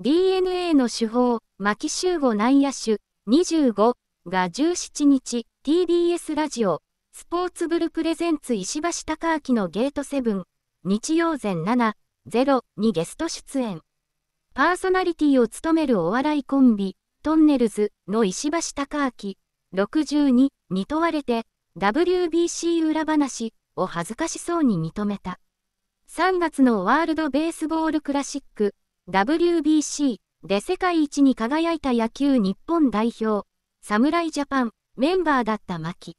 DNA の手法、牧集合内野手25が17日、TBS ラジオ、スポーツブルプレゼンツ石橋貴明のゲートセブン、日曜前7、0にゲスト出演。パーソナリティを務めるお笑いコンビ、トンネルズの石橋貴明、62に問われて、WBC 裏話を恥ずかしそうに認めた。3月のワールドベースボールクラシック、WBC で世界一に輝いた野球日本代表、侍ジャパンメンバーだった牧。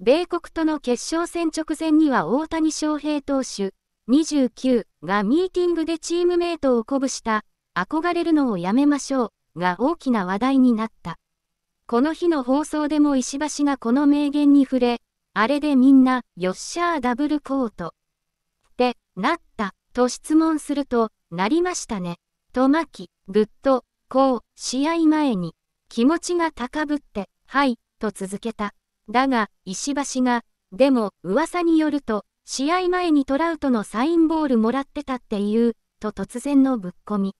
米国との決勝戦直前には大谷翔平投手、29がミーティングでチームメイトを鼓舞した、憧れるのをやめましょうが大きな話題になった。この日の放送でも石橋がこの名言に触れ、あれでみんな、よっしゃーダブルコート。って、なった。と質問すると、なりましたね。とまき、ぐっと、こう、試合前に、気持ちが高ぶって、はい、と続けた。だが、石橋が、でも、噂によると、試合前にトラウトのサインボールもらってたっていう、と突然のぶっこみ。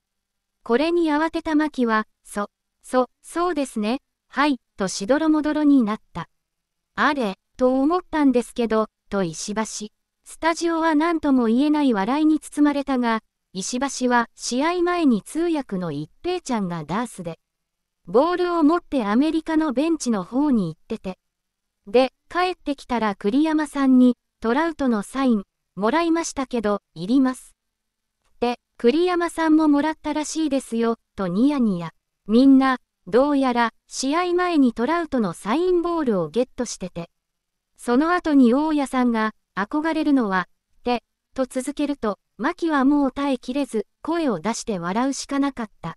これに慌てた牧は、そ、そ、そうですね、はい、としどろもどろになった。あれ、と思ったんですけど、と石橋。スタジオは何とも言えない笑いに包まれたが、石橋は試合前に通訳の一平ちゃんがダースで、ボールを持ってアメリカのベンチの方に行ってて。で、帰ってきたら栗山さんに、トラウトのサイン、もらいましたけど、いります。で、栗山さんももらったらしいですよ、とニヤニヤ。みんな、どうやら、試合前にトラウトのサインボールをゲットしてて。その後に大家さんが、憧れるのは、で、と続けると、マキはもう耐えきれず、声を出して笑うしかなかった。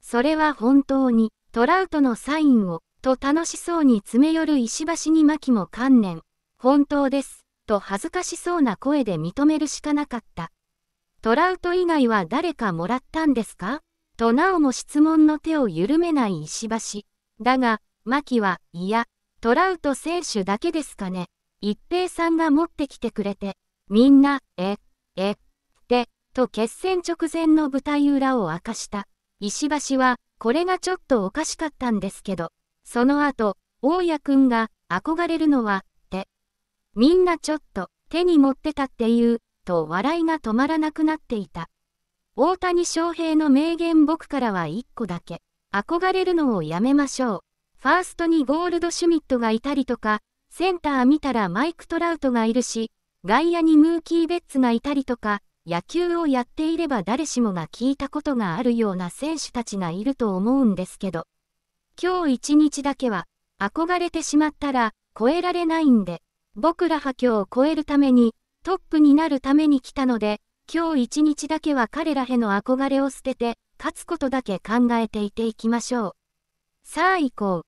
それは本当に、トラウトのサインを、と楽しそうに詰め寄る石橋にマキも観念。本当です、と恥ずかしそうな声で認めるしかなかった。トラウト以外は誰かもらったんですかとなおも質問の手を緩めない石橋。だが、マキは、いや、トラウト選手だけですかね、一平さんが持ってきてくれて、みんな、え、え、って、と決戦直前の舞台裏を明かした。石橋は、これがちょっとおかしかったんですけど、その後、大家くんが、憧れるのは、って。みんなちょっと、手に持ってたっていう、と笑いが止まらなくなっていた。大谷翔平の名言僕からは一個だけ。憧れるのをやめましょう。ファーストにゴールドシュミットがいたりとか、センター見たらマイク・トラウトがいるし、外野にムーキー・ベッツがいたりとか、野球をやっていれば誰しもが聞いたことがあるような選手たちがいると思うんですけど、今日一日だけは、憧れてしまったら超えられないんで、僕ら波境を超えるために、トップになるために来たので、今日一日だけは彼らへの憧れを捨てて、勝つことだけ考えていていきましょう。さあ行こう。